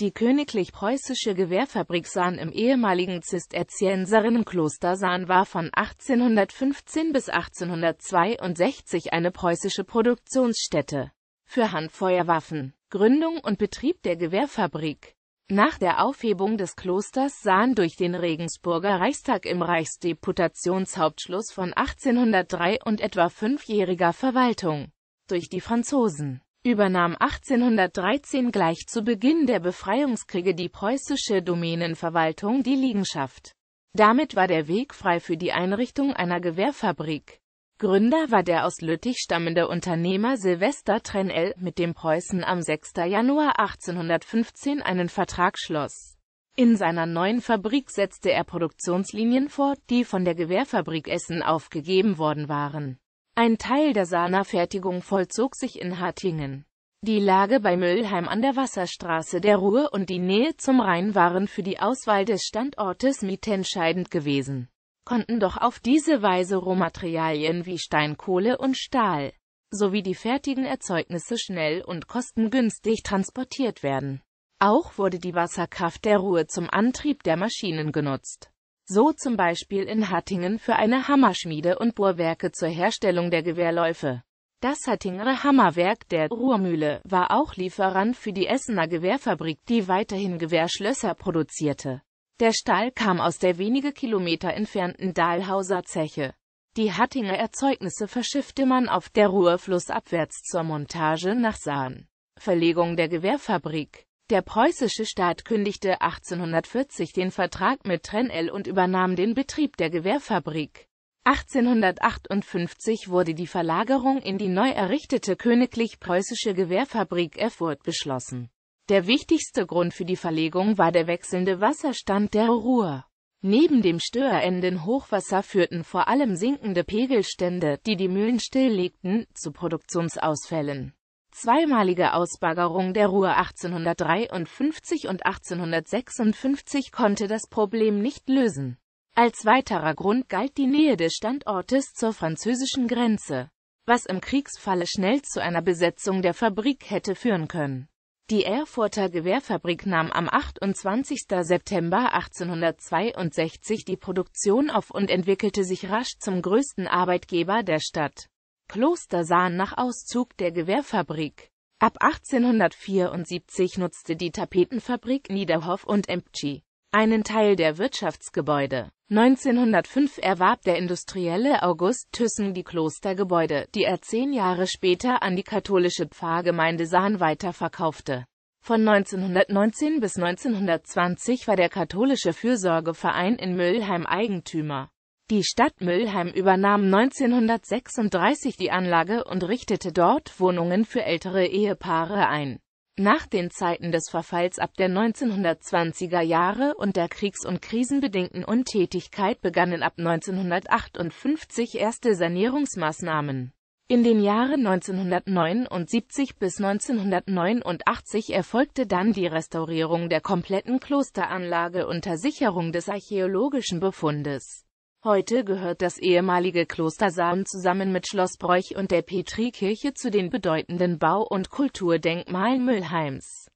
Die königlich preußische Gewehrfabrik Sahn im ehemaligen Zisterzienserinnenkloster Sahn war von 1815 bis 1862 eine preußische Produktionsstätte für Handfeuerwaffen. Gründung und Betrieb der Gewehrfabrik Nach der Aufhebung des Klosters Sahn durch den Regensburger Reichstag im Reichsdeputationshauptschluss von 1803 und etwa fünfjähriger Verwaltung durch die Franzosen übernahm 1813 gleich zu Beginn der Befreiungskriege die preußische Domänenverwaltung die Liegenschaft. Damit war der Weg frei für die Einrichtung einer Gewehrfabrik. Gründer war der aus Lüttich stammende Unternehmer Silvester Trenell, mit dem Preußen am 6. Januar 1815 einen Vertrag schloss. In seiner neuen Fabrik setzte er Produktionslinien fort, die von der Gewehrfabrik Essen aufgegeben worden waren. Ein Teil der Sana-Fertigung vollzog sich in Hattingen. Die Lage bei Müllheim an der Wasserstraße der Ruhr und die Nähe zum Rhein waren für die Auswahl des Standortes mitentscheidend gewesen, konnten doch auf diese Weise Rohmaterialien wie Steinkohle und Stahl sowie die fertigen Erzeugnisse schnell und kostengünstig transportiert werden. Auch wurde die Wasserkraft der Ruhr zum Antrieb der Maschinen genutzt so zum Beispiel in Hattingen für eine Hammerschmiede und Bohrwerke zur Herstellung der Gewehrläufe. Das Hattinger Hammerwerk der Ruhrmühle war auch Lieferant für die Essener Gewehrfabrik, die weiterhin Gewehrschlösser produzierte. Der Stall kam aus der wenige Kilometer entfernten Dahlhauser Zeche. Die Hattinger Erzeugnisse verschiffte man auf der Ruhr flussabwärts zur Montage nach Sahn. Verlegung der Gewehrfabrik der preußische Staat kündigte 1840 den Vertrag mit Trenel und übernahm den Betrieb der Gewehrfabrik. 1858 wurde die Verlagerung in die neu errichtete Königlich-Preußische Gewehrfabrik Erfurt beschlossen. Der wichtigste Grund für die Verlegung war der wechselnde Wasserstand der Ruhr. Neben dem störenden Hochwasser führten vor allem sinkende Pegelstände, die die Mühlen stilllegten, zu Produktionsausfällen zweimalige Ausbaggerung der Ruhr 1853 und 1856 konnte das Problem nicht lösen. Als weiterer Grund galt die Nähe des Standortes zur französischen Grenze, was im Kriegsfalle schnell zu einer Besetzung der Fabrik hätte führen können. Die Erfurter Gewehrfabrik nahm am 28. September 1862 die Produktion auf und entwickelte sich rasch zum größten Arbeitgeber der Stadt. Kloster sahen nach Auszug der Gewehrfabrik. Ab 1874 nutzte die Tapetenfabrik Niederhof und Empci einen Teil der Wirtschaftsgebäude. 1905 erwarb der Industrielle August Thyssen die Klostergebäude, die er zehn Jahre später an die katholische Pfarrgemeinde Sahn weiterverkaufte. Von 1919 bis 1920 war der katholische Fürsorgeverein in Müllheim Eigentümer. Die Stadt Mülheim übernahm 1936 die Anlage und richtete dort Wohnungen für ältere Ehepaare ein. Nach den Zeiten des Verfalls ab der 1920er Jahre und der kriegs- und krisenbedingten Untätigkeit begannen ab 1958 erste Sanierungsmaßnahmen. In den Jahren 1979 bis 1989 erfolgte dann die Restaurierung der kompletten Klosteranlage unter Sicherung des archäologischen Befundes. Heute gehört das ehemalige Kloster Saun zusammen mit Schloss Bräuch und der Petrikirche zu den bedeutenden Bau- und Kulturdenkmalen Mülheims.